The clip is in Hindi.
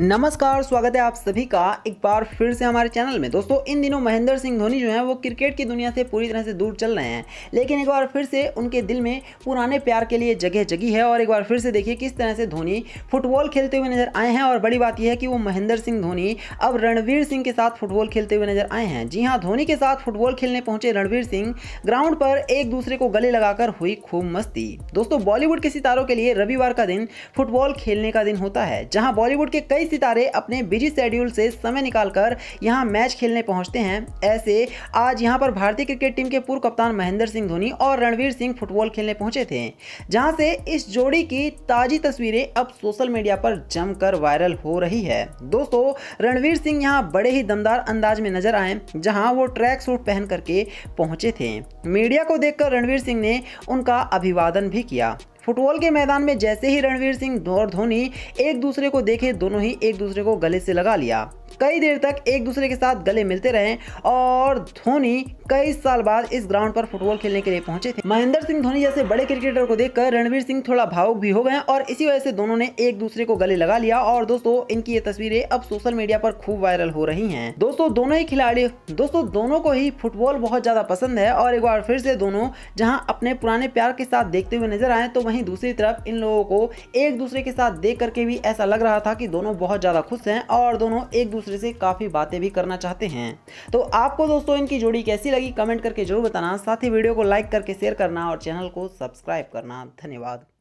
नमस्कार स्वागत है आप सभी का एक बार फिर से हमारे चैनल में दोस्तों इन दिनों महेंद्र सिंह धोनी जो है वो क्रिकेट की दुनिया से पूरी तरह से दूर चल रहे हैं लेकिन एक बार फिर से उनके दिल में पुराने प्यार के लिए जगह जगी है और एक बार फिर से देखिए किस तरह से धोनी फुटबॉल खेलते हुए नजर आए हैं और बड़ी बात यह है कि वो महेंद्र सिंह धोनी अब रणवीर सिंह के साथ फुटबॉल खेलते हुए नजर आए हैं जी हाँ धोनी के साथ फुटबॉल खेलने पहुंचे रणवीर सिंह ग्राउंड पर एक दूसरे को गले लगाकर हुई खूब मस्ती दोस्तों बॉलीवुड के सितारों के लिए रविवार का दिन फुटबॉल खेलने का दिन होता है जहाँ बॉलीवुड के कई कई सितारे अपने बिजी शेड्यूल से समय निकालकर यहां मैच खेलने पहुंचते हैं ऐसे आज यहां पर भारतीय क्रिकेट टीम के पूर्व कप्तान महेंद्र सिंह धोनी और रणवीर सिंह फुटबॉल खेलने पहुंचे थे जहां से इस जोड़ी की ताज़ी तस्वीरें अब सोशल मीडिया पर जमकर वायरल हो रही है दोस्तों रणवीर सिंह यहाँ बड़े ही दमदार अंदाज में नजर आए जहाँ वो ट्रैक सूट पहन करके पहुंचे थे मीडिया को देखकर रणवीर सिंह ने उनका अभिवादन भी किया फुटबॉल के मैदान में जैसे ही रणवीर सिंह और धोनी एक दूसरे को देखे दोनों ही एक दूसरे को गले से लगा लिया कई देर तक एक दूसरे के साथ गले मिलते रहे और धोनी कई साल बाद इस ग्राउंड पर फुटबॉल खेलने के लिए पहुंचे थे महेंद्र सिंह धोनी जैसे बड़े क्रिकेटर को देखकर रणवीर सिंह थोड़ा भावुक भी हो गए और इसी वजह से दोनों ने एक दूसरे को गले लगा लिया और दोस्तों इनकी ये तस्वीरें अब सोशल मीडिया पर खूब वायरल हो रही है दोस्तों दोनों ही खिलाड़ी दोस्तों दोनों को ही फुटबॉल बहुत ज्यादा पसंद है और एक बार फिर से दोनों जहाँ अपने पुराने प्यार के साथ देखते हुए नजर आए तो वही दूसरी तरफ इन लोगों को एक दूसरे के साथ देख करके भी ऐसा लग रहा था की दोनों बहुत ज्यादा खुश है और दोनों एक दूसरे से काफ़ी बातें भी करना चाहते हैं तो आपको दोस्तों इनकी जोड़ी कैसी लगी कमेंट करके जरूर बताना साथ ही वीडियो को लाइक करके शेयर करना और चैनल को सब्सक्राइब करना धन्यवाद